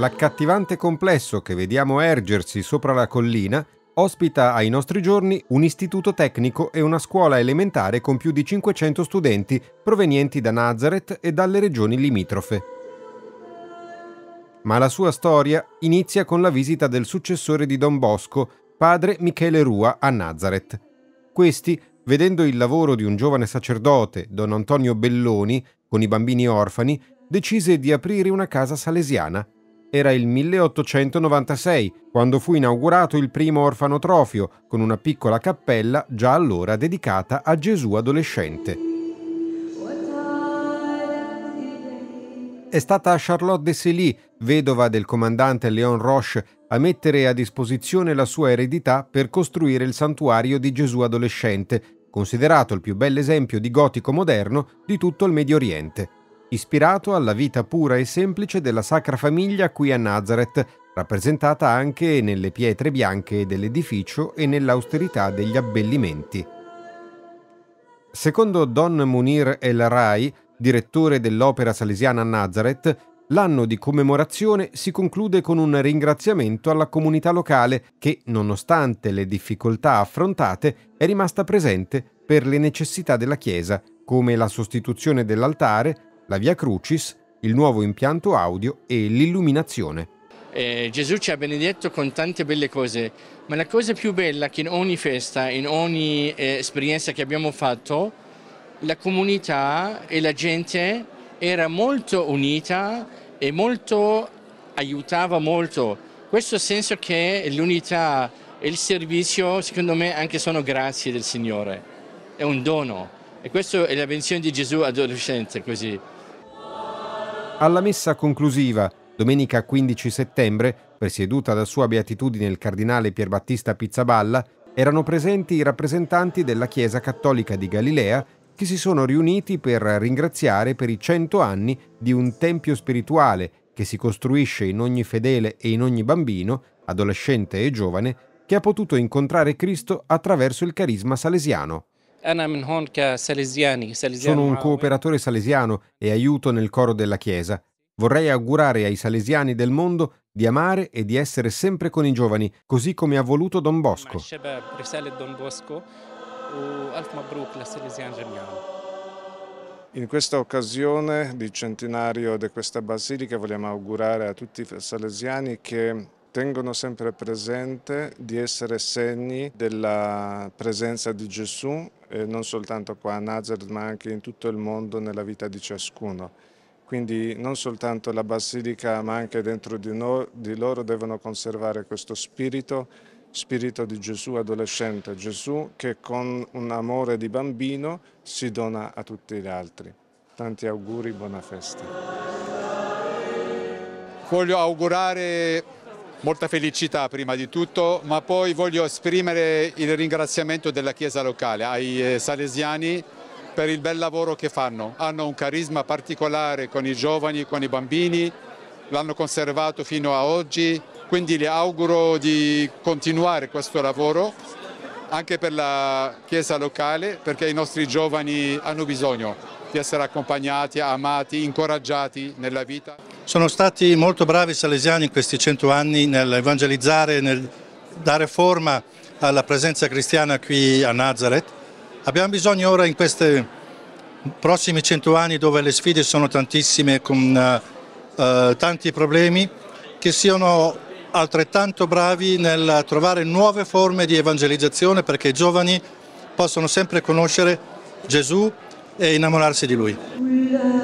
L'accattivante complesso che vediamo ergersi sopra la collina ospita ai nostri giorni un istituto tecnico e una scuola elementare con più di 500 studenti provenienti da Nazareth e dalle regioni limitrofe. Ma la sua storia inizia con la visita del successore di Don Bosco, padre Michele Rua, a Nazareth. Questi, vedendo il lavoro di un giovane sacerdote, Don Antonio Belloni, con i bambini orfani, decise di aprire una casa salesiana era il 1896, quando fu inaugurato il primo orfanotrofio, con una piccola cappella già allora dedicata a Gesù adolescente. È stata Charlotte de Silly, vedova del comandante Léon Roche, a mettere a disposizione la sua eredità per costruire il santuario di Gesù adolescente, considerato il più bell'esempio di gotico moderno di tutto il Medio Oriente ispirato alla vita pura e semplice della Sacra Famiglia qui a Nazareth, rappresentata anche nelle pietre bianche dell'edificio e nell'austerità degli abbellimenti. Secondo Don Munir El Rai, direttore dell'Opera Salesiana a Nazareth, l'anno di commemorazione si conclude con un ringraziamento alla comunità locale che, nonostante le difficoltà affrontate, è rimasta presente per le necessità della Chiesa, come la sostituzione dell'altare, la Via Crucis, il nuovo impianto audio e l'illuminazione. Eh, Gesù ci ha benedetto con tante belle cose, ma la cosa più bella è che in ogni festa, in ogni eh, esperienza che abbiamo fatto, la comunità e la gente era molto unita e molto aiutava molto. Questo senso che l'unità e il servizio, secondo me, anche sono grazie del Signore, è un dono. E questa è la benedizione di Gesù adolescente, così. Alla messa conclusiva, domenica 15 settembre, presieduta da Sua Beatitudine il cardinale Pierbattista Pizzaballa, erano presenti i rappresentanti della Chiesa Cattolica di Galilea che si sono riuniti per ringraziare per i cento anni di un tempio spirituale che si costruisce in ogni fedele e in ogni bambino, adolescente e giovane, che ha potuto incontrare Cristo attraverso il carisma salesiano. Sono un cooperatore salesiano e aiuto nel coro della Chiesa. Vorrei augurare ai salesiani del mondo di amare e di essere sempre con i giovani, così come ha voluto Don Bosco. In questa occasione di centenario di questa basilica vogliamo augurare a tutti i salesiani che tengono sempre presente di essere segni della presenza di Gesù, non soltanto qua a Nazareth ma anche in tutto il mondo nella vita di ciascuno. Quindi non soltanto la Basilica ma anche dentro di, no, di loro devono conservare questo spirito, spirito di Gesù adolescente, Gesù che con un amore di bambino si dona a tutti gli altri. Tanti auguri, buona festa. Voglio augurare Molta felicità prima di tutto, ma poi voglio esprimere il ringraziamento della Chiesa locale ai eh, salesiani per il bel lavoro che fanno. Hanno un carisma particolare con i giovani, con i bambini, l'hanno conservato fino a oggi, quindi le auguro di continuare questo lavoro anche per la Chiesa locale perché i nostri giovani hanno bisogno di essere accompagnati, amati, incoraggiati nella vita. Sono stati molto bravi i salesiani in questi cento anni nell'evangelizzare, nel dare forma alla presenza cristiana qui a Nazareth. Abbiamo bisogno ora in questi prossimi cento anni dove le sfide sono tantissime con uh, tanti problemi che siano altrettanto bravi nel trovare nuove forme di evangelizzazione perché i giovani possono sempre conoscere Gesù e innamorarsi di Lui.